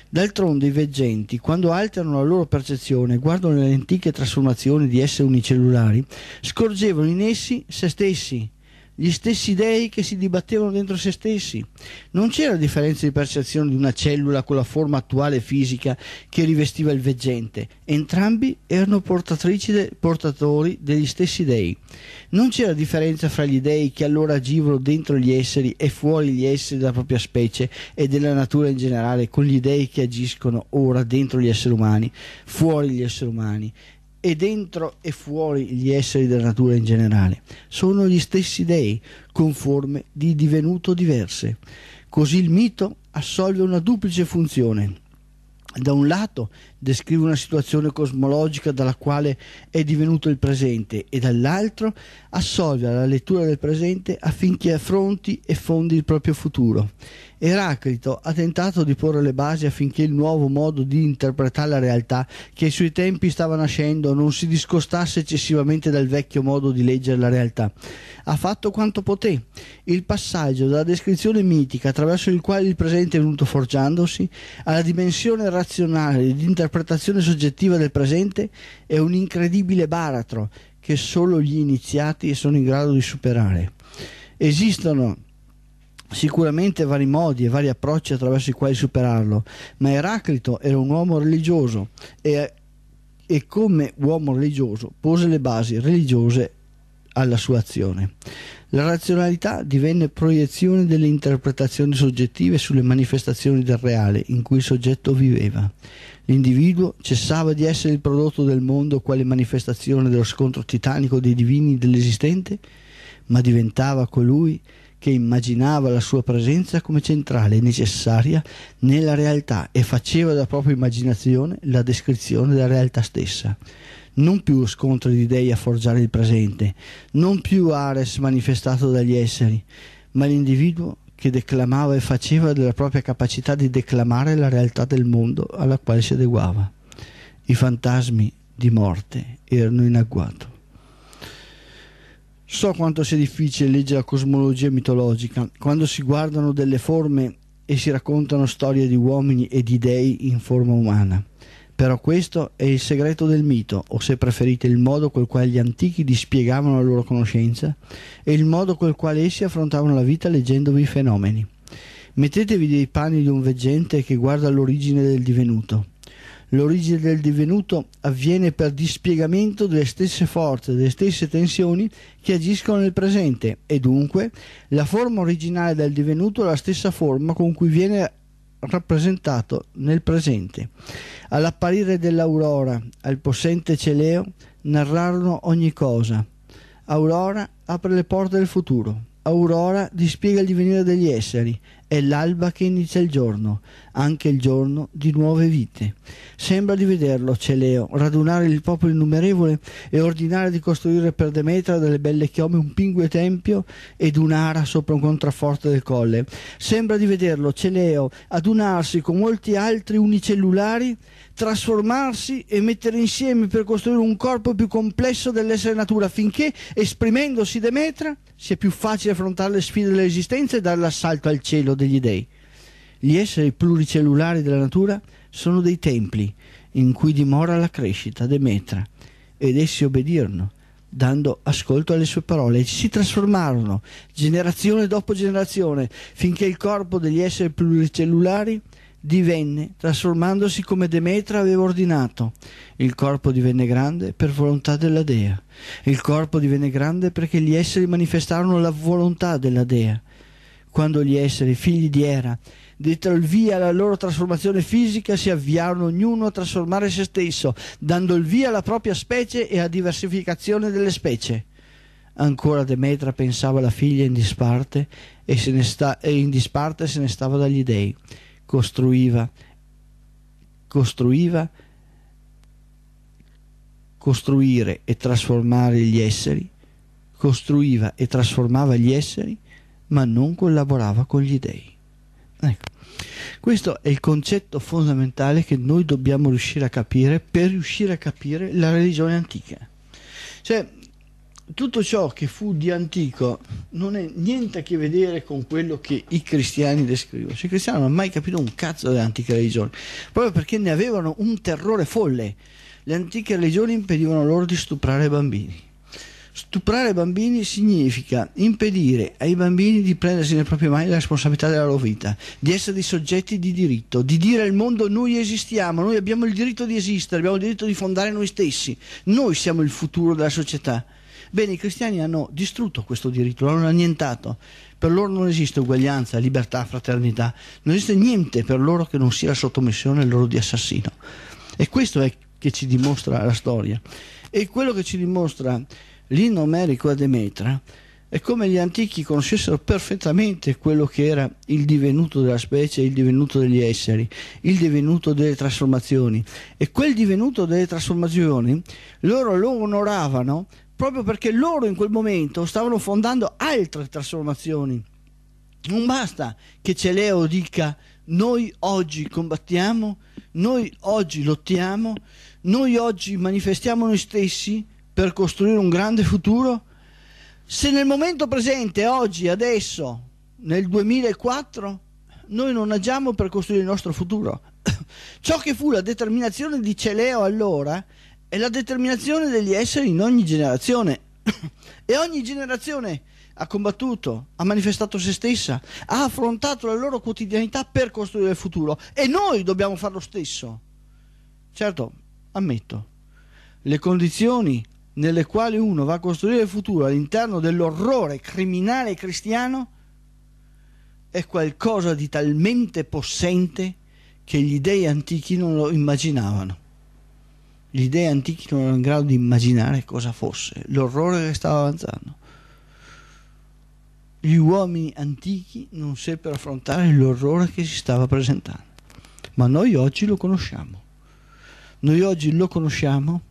D'altronde i veggenti, quando alterano la loro percezione e guardano le antiche trasformazioni di esseri unicellulari, scorgevano in essi se stessi, gli stessi dei che si dibattevano dentro se stessi. Non c'era differenza di percezione di una cellula con la forma attuale fisica che rivestiva il veggente, entrambi erano de, portatori degli stessi dei. Non c'era differenza fra gli dei che allora agivano dentro gli esseri e fuori gli esseri della propria specie e della natura in generale con gli dei che agiscono ora dentro gli esseri umani, fuori gli esseri umani e dentro e fuori gli esseri della natura in generale sono gli stessi dei con forme di divenuto diverse. Così il mito assolve una duplice funzione. Da un lato descrive una situazione cosmologica dalla quale è divenuto il presente e dall'altro assolve alla lettura del presente affinché affronti e fondi il proprio futuro. Eraclito ha tentato di porre le basi affinché il nuovo modo di interpretare la realtà che ai suoi tempi stava nascendo non si discostasse eccessivamente dal vecchio modo di leggere la realtà. Ha fatto quanto poté. Il passaggio dalla descrizione mitica attraverso il quale il presente è venuto forgiandosi alla dimensione razionale di interpretazione un'interpretazione soggettiva del presente è un incredibile baratro che solo gli iniziati sono in grado di superare. Esistono sicuramente vari modi e vari approcci attraverso i quali superarlo, ma Eraclito era un uomo religioso e, e come uomo religioso pose le basi religiose alla sua azione. La razionalità divenne proiezione delle interpretazioni soggettive sulle manifestazioni del reale in cui il soggetto viveva. L'individuo cessava di essere il prodotto del mondo quale manifestazione dello scontro titanico dei divini dell'esistente, ma diventava colui che immaginava la sua presenza come centrale e necessaria nella realtà e faceva della propria immaginazione la descrizione della realtà stessa. Non più scontro di dei a forgiare il presente, non più Ares manifestato dagli esseri, ma l'individuo che declamava e faceva della propria capacità di declamare la realtà del mondo alla quale si adeguava. I fantasmi di morte erano in agguato. So quanto sia difficile leggere la cosmologia mitologica quando si guardano delle forme e si raccontano storie di uomini e di dei in forma umana. Però questo è il segreto del mito, o se preferite il modo col quale gli antichi dispiegavano la loro conoscenza e il modo col quale essi affrontavano la vita leggendovi i fenomeni. Mettetevi nei panni di un veggente che guarda l'origine del divenuto. L'origine del divenuto avviene per dispiegamento delle stesse forze, delle stesse tensioni che agiscono nel presente e dunque la forma originale del divenuto è la stessa forma con cui viene rappresentato nel presente. All'apparire dell'aurora al possente Celeo narrarono ogni cosa. Aurora apre le porte del futuro. Aurora dispiega il divenire degli esseri. È l'alba che inizia il giorno anche il giorno di nuove vite. Sembra di vederlo Celeo radunare il popolo innumerevole e ordinare di costruire per Demetra delle belle chiome un pingue tempio ed un'ara sopra un contrafforte del colle. Sembra di vederlo Celeo adunarsi con molti altri unicellulari, trasformarsi e mettere insieme per costruire un corpo più complesso dell'essere natura finché, esprimendosi Demetra, sia più facile affrontare le sfide dell'esistenza e dare l'assalto al cielo degli dei. Gli esseri pluricellulari della natura sono dei templi in cui dimora la crescita, Demetra, ed essi obbedirono, dando ascolto alle sue parole, e si trasformarono generazione dopo generazione, finché il corpo degli esseri pluricellulari divenne, trasformandosi come Demetra aveva ordinato. Il corpo divenne grande per volontà della dea. Il corpo divenne grande perché gli esseri manifestarono la volontà della dea. Quando gli esseri, figli di Era, Dietro il via alla loro trasformazione fisica si avviarono ognuno a trasformare se stesso, dando il via alla propria specie e a diversificazione delle specie. Ancora Demetra pensava alla figlia in disparte e, se ne sta, e in disparte se ne stava dagli dei. Costruiva, costruiva, costruire e trasformare gli esseri, costruiva e trasformava gli esseri, ma non collaborava con gli dei. Ecco. Questo è il concetto fondamentale che noi dobbiamo riuscire a capire per riuscire a capire la religione antica. Cioè, tutto ciò che fu di antico non è niente a che vedere con quello che i cristiani descrivono. Cioè, I cristiani non hanno mai capito un cazzo delle antiche religioni, proprio perché ne avevano un terrore folle. Le antiche religioni impedivano loro di stuprare i bambini Stuprare bambini significa impedire ai bambini di prendersi nelle proprie mani la responsabilità della loro vita, di essere dei soggetti di diritto, di dire al mondo noi esistiamo, noi abbiamo il diritto di esistere, abbiamo il diritto di fondare noi stessi, noi siamo il futuro della società. Bene, i cristiani hanno distrutto questo diritto, l'hanno annientato. Per loro non esiste uguaglianza, libertà, fraternità, non esiste niente per loro che non sia la sottomissione al loro di assassino. E questo è che ci dimostra la storia. E quello che ci dimostra l'inno merico a Demetra è come gli antichi conoscessero perfettamente quello che era il divenuto della specie, il divenuto degli esseri, il divenuto delle trasformazioni. E quel divenuto delle trasformazioni loro lo onoravano proprio perché loro in quel momento stavano fondando altre trasformazioni. Non basta che Celeo dica noi oggi combattiamo, noi oggi lottiamo, noi oggi manifestiamo noi stessi, per costruire un grande futuro? Se nel momento presente, oggi, adesso, nel 2004, noi non agiamo per costruire il nostro futuro. Ciò che fu la determinazione di Celeo allora è la determinazione degli esseri in ogni generazione. e ogni generazione ha combattuto, ha manifestato se stessa, ha affrontato la loro quotidianità per costruire il futuro. E noi dobbiamo fare lo stesso. Certo, ammetto, le condizioni nelle quali uno va a costruire il futuro all'interno dell'orrore criminale cristiano è qualcosa di talmente possente che gli dei antichi non lo immaginavano. Gli dei antichi non erano in grado di immaginare cosa fosse, l'orrore che stava avanzando. Gli uomini antichi non seppero affrontare l'orrore che si stava presentando, ma noi oggi lo conosciamo. Noi oggi lo conosciamo,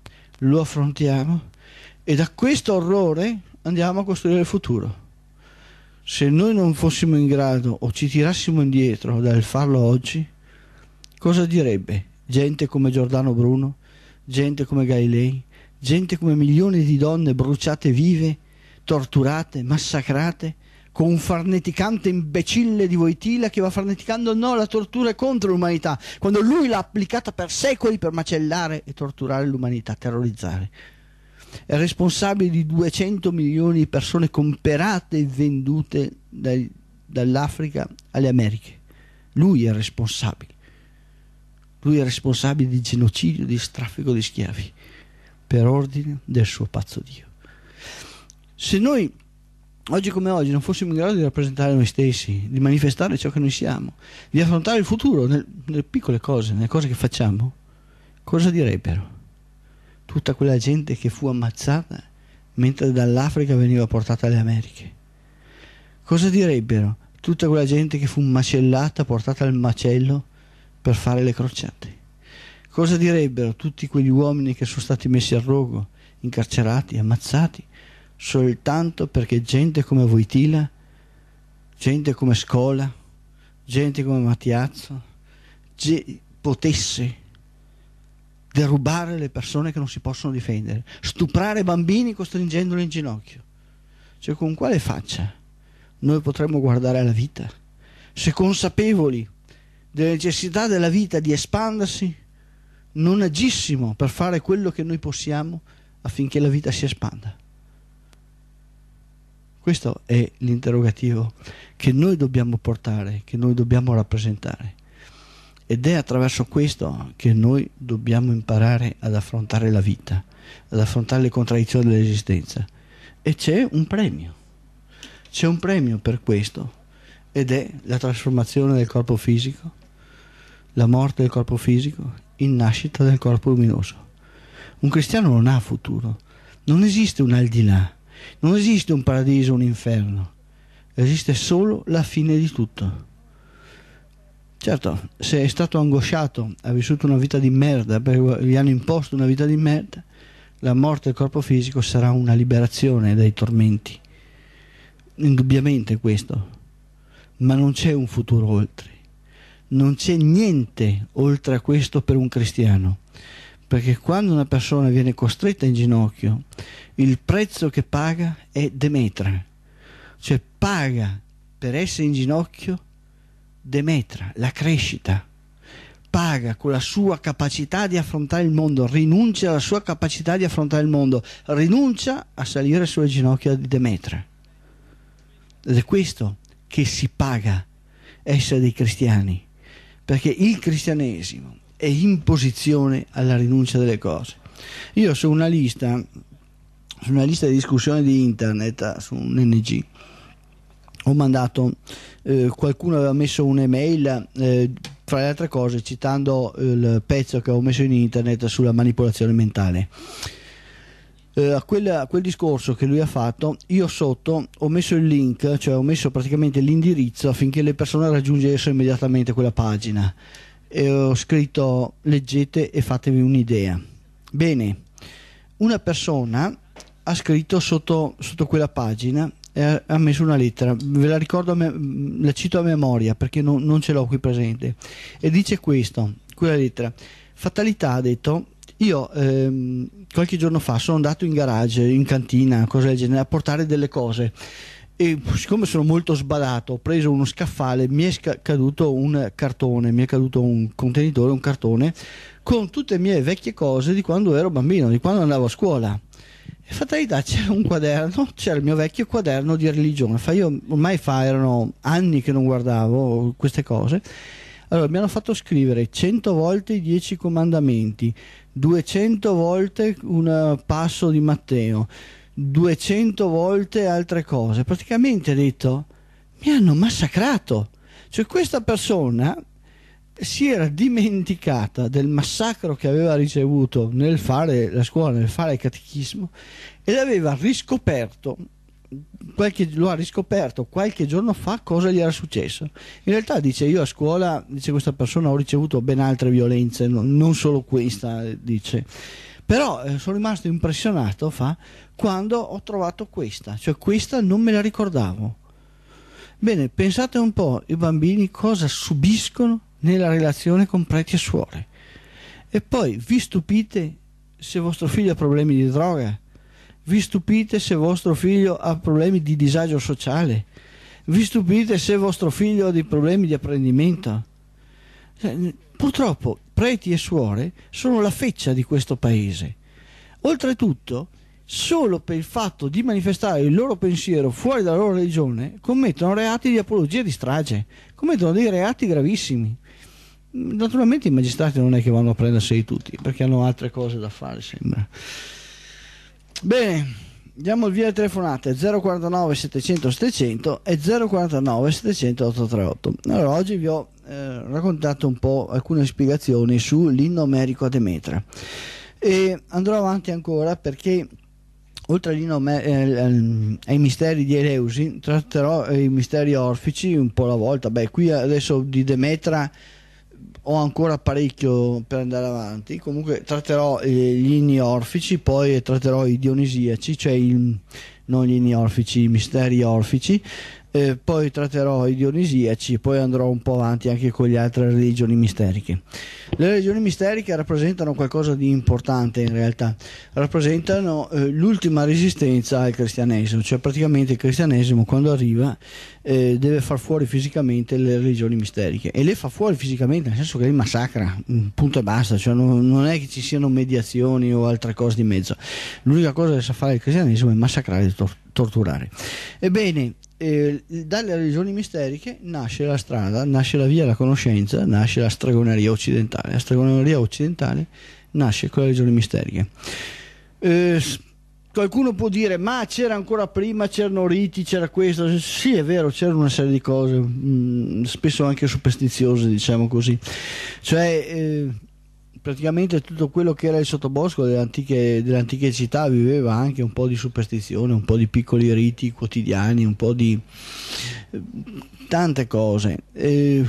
lo affrontiamo e da questo orrore andiamo a costruire il futuro. Se noi non fossimo in grado o ci tirassimo indietro dal farlo oggi, cosa direbbe gente come Giordano Bruno, gente come Galilei, gente come milioni di donne bruciate vive, torturate, massacrate, con un farneticante imbecille di Voitila che va farneticando no, la tortura è contro l'umanità, quando lui l'ha applicata per secoli per macellare e torturare l'umanità, terrorizzare è responsabile di 200 milioni di persone comperate e vendute dai, dall'Africa alle Americhe. Lui è responsabile. Lui è responsabile di genocidio, di straffico di schiavi, per ordine del suo pazzo Dio. Se noi oggi come oggi non fossimo in grado di rappresentare noi stessi, di manifestare ciò che noi siamo, di affrontare il futuro nel, nelle piccole cose, nelle cose che facciamo, cosa direbbero? tutta quella gente che fu ammazzata mentre dall'Africa veniva portata alle Americhe? Cosa direbbero tutta quella gente che fu macellata, portata al macello per fare le crociate? Cosa direbbero tutti quegli uomini che sono stati messi a rogo, incarcerati, ammazzati, soltanto perché gente come Voitila, gente come Scola, gente come Mattiazzo, potesse derubare le persone che non si possono difendere, stuprare bambini costringendoli in ginocchio. Cioè con quale faccia noi potremmo guardare alla vita? Se consapevoli della necessità della vita di espandersi, non agissimo per fare quello che noi possiamo affinché la vita si espanda. Questo è l'interrogativo che noi dobbiamo portare, che noi dobbiamo rappresentare. Ed è attraverso questo che noi dobbiamo imparare ad affrontare la vita, ad affrontare le contraddizioni dell'esistenza. E c'è un premio, c'è un premio per questo, ed è la trasformazione del corpo fisico, la morte del corpo fisico, in nascita del corpo luminoso. Un cristiano non ha futuro, non esiste un al di là, non esiste un paradiso, un inferno, esiste solo la fine di tutto. Certo, se è stato angosciato, ha vissuto una vita di merda, gli hanno imposto una vita di merda, la morte del corpo fisico sarà una liberazione dai tormenti. Indubbiamente questo. Ma non c'è un futuro oltre. Non c'è niente oltre a questo per un cristiano. Perché quando una persona viene costretta in ginocchio, il prezzo che paga è Demetra. Cioè paga per essere in ginocchio Demetra, la crescita, paga con la sua capacità di affrontare il mondo, rinuncia alla sua capacità di affrontare il mondo, rinuncia a salire sulle ginocchia di Demetra. Ed è questo che si paga essere dei cristiani, perché il cristianesimo è imposizione alla rinuncia delle cose. Io su una lista, su una lista di discussione di internet, ah, su un NG, ho mandato, eh, qualcuno aveva messo un'email, eh, fra le altre cose, citando eh, il pezzo che avevo messo in internet sulla manipolazione mentale. Eh, a, quel, a, quel, discorso che lui ha fatto, io sotto ho messo il link, cioè ho messo praticamente l'indirizzo affinché le persone raggiungessero immediatamente quella pagina e ho scritto leggete e fatevi un'idea. Bene, una persona ha scritto sotto, sotto quella pagina eh, ha messo una lettera, ve la ricordo, mm, la cito a memoria perché non, non ce l'ho qui presente, e dice questo, quella lettera, Fatalità ha detto, io ehm, qualche giorno fa sono andato in garage, in cantina, cose del genere, a portare delle cose e siccome sono molto sbadato ho preso uno scaffale mi è caduto un cartone mi è caduto un contenitore un cartone con tutte le mie vecchie cose di quando ero bambino di quando andavo a scuola e fatalità c'era un quaderno, c'era il mio vecchio quaderno di religione. Fa, io ormai fa, erano anni che non guardavo queste cose. Allora, mi hanno fatto scrivere 100 volte i 10 comandamenti, 200 volte un passo di Matteo, 200 volte altre cose. Praticamente detto, mi hanno massacrato. Cioè questa persona si era dimenticata del massacro che aveva ricevuto nel fare la scuola, nel fare il catechismo ed aveva riscoperto Qualche, lo ha riscoperto qualche giorno fa cosa gli era successo. In realtà dice io a scuola, dice questa persona, ho ricevuto ben altre violenze, no, non solo questa, dice. Però eh, sono rimasto impressionato fa, quando ho trovato questa, cioè questa non me la ricordavo. Bene, pensate un po' i bambini cosa subiscono nella relazione con preti e suore. E poi vi stupite se vostro figlio ha problemi di droga, vi stupite se vostro figlio ha problemi di disagio sociale, vi stupite se vostro figlio ha dei problemi di apprendimento. Cioè, purtroppo preti e suore sono la feccia di questo paese. Oltretutto, solo per il fatto di manifestare il loro pensiero fuori dalla loro religione, commettono reati di apologia e di strage, commettono dei reati gravissimi. Naturalmente i magistrati non è che vanno a prenderseli tutti, perché hanno altre cose da fare, sembra. Bene, diamo il via alle telefonate 049 700 700 e 049 700 838. Allora, oggi vi ho eh, raccontato un po' alcune spiegazioni sull'inno merico a Demetra e andrò avanti ancora perché oltre me, eh, ai misteri di Eleusi tratterò eh, i misteri orfici un po' alla volta. Beh, qui adesso di Demetra ho ancora parecchio per andare avanti. Comunque tratterò eh, gli inni orfici, poi tratterò i dionisiaci, cioè il, non gli inni orfici, i misteri orfici eh, poi tratterò i dionisiaci, poi andrò un po' avanti anche con le altre religioni misteriche. Le religioni misteriche rappresentano qualcosa di importante in realtà, rappresentano eh, l'ultima resistenza al cristianesimo, cioè praticamente il cristianesimo quando arriva eh, deve far fuori fisicamente le religioni misteriche e le fa fuori fisicamente nel senso che le massacra, mm, punto e basta, cioè non, non è che ci siano mediazioni o altre cose di mezzo, l'unica cosa che sa fare il cristianesimo è massacrare e tor- torturare. Ebbene, eh, dalle religioni misteriche nasce la strada, nasce la via della conoscenza, nasce la stregoneria occidentale. La stregoneria occidentale nasce con le religioni misteriche. Eh, qualcuno può dire, ma c'era ancora prima, c'erano riti, c'era questo. Sì, è vero, c'era una serie di cose, mh, mm, spesso anche superstiziose, diciamo così. Cioè... Eh, praticamente tutto quello che era il sottobosco delle antiche, delle antiche, città viveva anche un po' di superstizione, un po' di piccoli riti quotidiani, un po' di eh, tante cose. E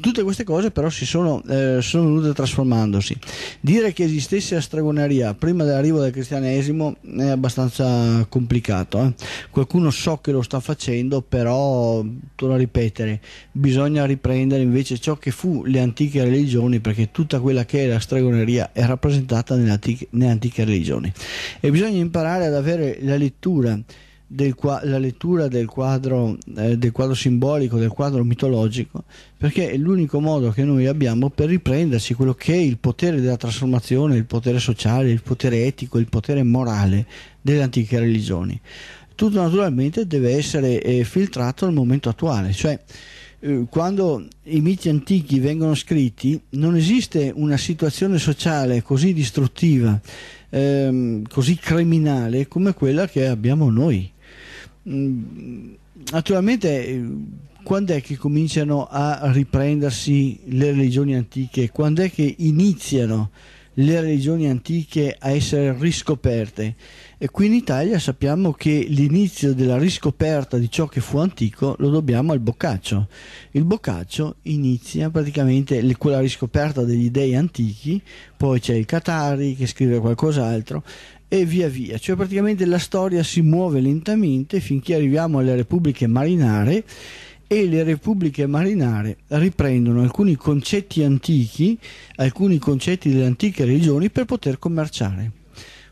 tutte queste cose però si sono, eh, sono venute trasformandosi. Dire che esistesse la stregoneria prima dell'arrivo del cristianesimo è abbastanza complicato. Eh? Qualcuno so che lo sta facendo, però, torno a ripetere, bisogna riprendere invece ciò che fu le antiche religioni, perché tutta quella che è la stregoneria è rappresentata nelle antiche, nelle antiche religioni. E bisogna imparare ad avere la lettura del, la lettura del quadro, eh, del quadro simbolico, del quadro mitologico, perché è l'unico modo che noi abbiamo per riprenderci quello che è il potere della trasformazione, il potere sociale, il potere etico, il potere morale delle antiche religioni. Tutto naturalmente deve essere eh, filtrato al momento attuale, cioè eh, quando i miti antichi vengono scritti non esiste una situazione sociale così distruttiva, ehm, così criminale come quella che abbiamo noi. Mm, naturalmente eh, quando è che cominciano a riprendersi le religioni antiche? Quando è che iniziano le religioni antiche a essere riscoperte? E qui in Italia sappiamo che l'inizio della riscoperta di ciò che fu antico lo dobbiamo al Boccaccio. Il Boccaccio inizia praticamente quella riscoperta degli dei antichi, poi c'è il Catari che scrive qualcos'altro, e via via, cioè praticamente la storia si muove lentamente finché arriviamo alle repubbliche marinare e le repubbliche marinare riprendono alcuni concetti antichi, alcuni concetti delle antiche religioni per poter commerciare.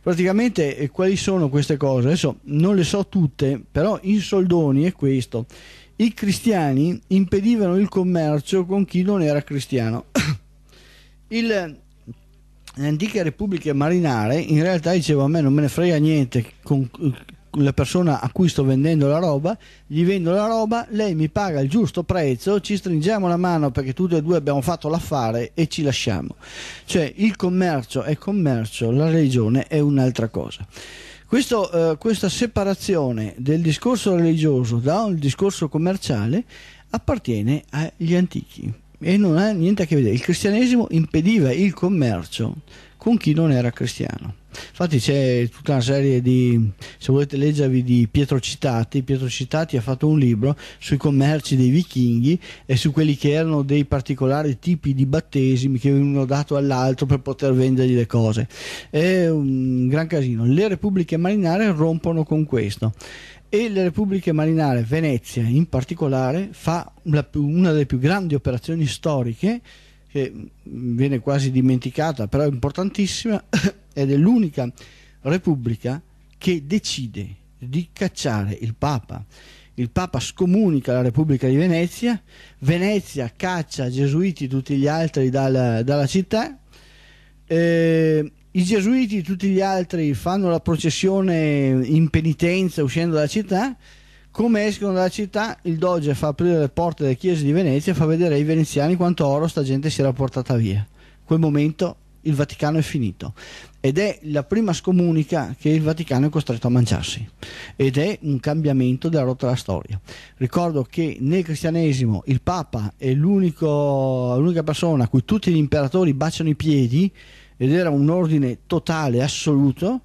Praticamente eh, quali sono queste cose? Adesso non le so tutte, però in soldoni è questo. I cristiani impedivano il commercio con chi non era cristiano. il, antiche eh, repubbliche marinare in realtà dicevo a me non me ne frega niente con eh, la persona a cui sto vendendo la roba, gli vendo la roba, lei mi paga il giusto prezzo, ci stringiamo la mano perché tutti e due abbiamo fatto l'affare e ci lasciamo. Cioè il commercio è commercio, la religione è un'altra cosa. Questo, eh, questa separazione del discorso religioso da un discorso commerciale appartiene agli antichi e non ha niente a che vedere. Il cristianesimo impediva il commercio con chi non era cristiano. Infatti c'è tutta una serie di, se volete leggervi, di Pietro Citati. Pietro Citati ha fatto un libro sui commerci dei vichinghi e su quelli che erano dei particolari tipi di battesimi che venivano dato all'altro per poter vendergli le cose. È un gran casino. Le repubbliche marinare rompono con questo e la Repubblica Marinare Venezia in particolare fa una delle più grandi operazioni storiche che mm, viene quasi dimenticata però è importantissima ed è l'unica Repubblica che decide di cacciare il Papa il Papa scomunica la Repubblica di Venezia, Venezia caccia gesuiti e tutti gli altri dalla, dalla città eh, i gesuiti e tutti gli altri fanno la processione in penitenza uscendo dalla città, come escono dalla città il doge fa aprire le porte delle chiese di Venezia e fa vedere ai veneziani quanto oro sta gente si era portata via. quel momento il Vaticano è finito ed è la prima scomunica che il Vaticano è costretto a mangiarsi ed è un cambiamento della rotta della storia. Ricordo che nel cristianesimo il Papa è l'unica persona a cui tutti gli imperatori baciano i piedi ed era un ordine totale, assoluto,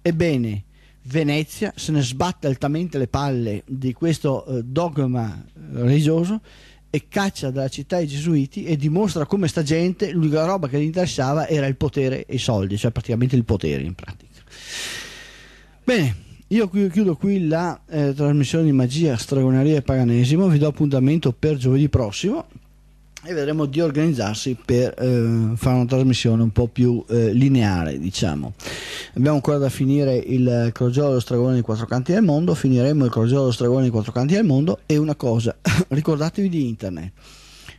ebbene Venezia se ne sbatte altamente le palle di questo eh, dogma religioso e caccia dalla città i gesuiti e dimostra come sta gente l'unica roba che gli interessava era il potere e i soldi, cioè praticamente il potere in pratica. Bene. Io chiudo qui la eh, trasmissione di magia, stregoneria e paganesimo, vi do appuntamento per giovedì prossimo e vedremo di organizzarsi per eh, fare una trasmissione un po' più eh, lineare diciamo abbiamo ancora da finire il crogiolo dello stragone di quattro canti del mondo finiremo il crogiolo dello stragone di quattro canti del mondo e una cosa ricordatevi di internet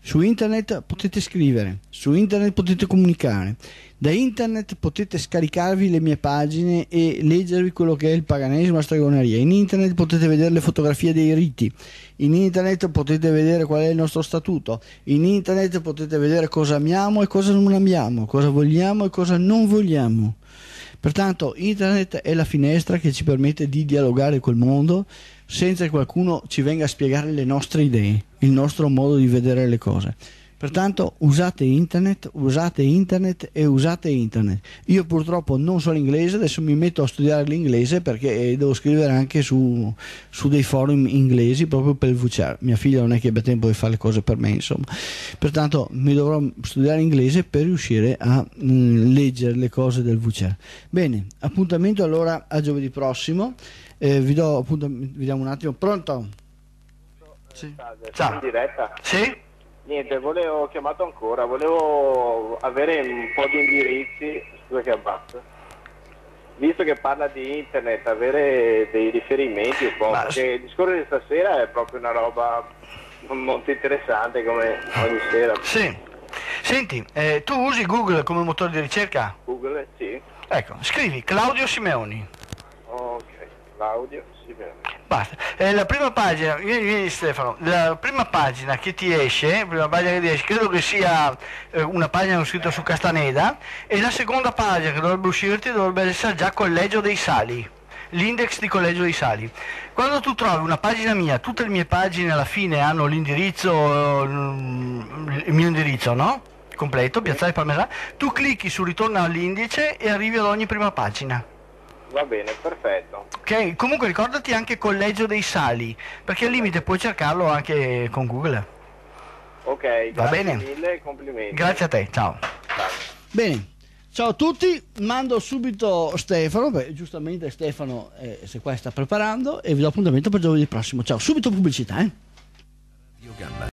su internet potete scrivere, su internet potete comunicare, da internet potete scaricarvi le mie pagine e leggervi quello che è il paganesimo, la stregoneria, in internet potete vedere le fotografie dei riti, in internet potete vedere qual è il nostro statuto, in internet potete vedere cosa amiamo e cosa non amiamo, cosa vogliamo e cosa non vogliamo. Pertanto internet è la finestra che ci permette di dialogare col mondo, senza che qualcuno ci venga a spiegare le nostre idee, il nostro modo di vedere le cose. Pertanto usate internet, usate internet e usate internet. Io purtroppo non so l'inglese, adesso mi metto a studiare l'inglese perché eh, devo scrivere anche su, su dei forum inglesi proprio per il VCR. Mia figlia non è che abbia tempo di fare le cose per me, insomma. Pertanto mi dovrò studiare inglese per riuscire a mh, mm, leggere le cose del VCR. Bene, appuntamento allora a giovedì prossimo. Eh, vi do appunto, vediamo un attimo, pronto? Sì. Ciao. in diretta. Sì? Niente, volevo, ho chiamato ancora, volevo avere un po' di indirizzi, scusa che abbasso, visto che parla di internet, avere dei riferimenti un po', Ma... perché il discorso di stasera è proprio una roba molto interessante come ogni sera. Sì. Senti, eh, tu usi Google come motore di ricerca? Google, sì. Ecco, scrivi Claudio Simeoni. Ok. Claudio vede. Basta. Eh, la prima pagina, vieni, vieni, Stefano, la prima pagina che ti esce, prima pagina che ti esce, credo che sia eh, una pagina uscita su Castaneda e la seconda pagina che dovrebbe uscirti dovrebbe essere già Collegio dei Sali, l'index di Collegio dei Sali. Quando tu trovi una pagina mia, tutte le mie pagine alla fine hanno l'indirizzo, mm, il mio indirizzo, no? Completo, Piazzale Parmesano, tu clicchi su ritorno all'indice e arrivi ad ogni prima pagina. Va bene, perfetto. Ok, comunque ricordati anche Collegio dei Sali, perché al limite puoi cercarlo anche con Google. Ok, Va bene. mille, complimenti. Grazie a te, ciao. ciao. Bene. Ciao a tutti, mando subito Stefano, beh, giustamente Stefano eh, se qua sta preparando e vi do appuntamento per giovedì prossimo. Ciao, subito pubblicità, eh.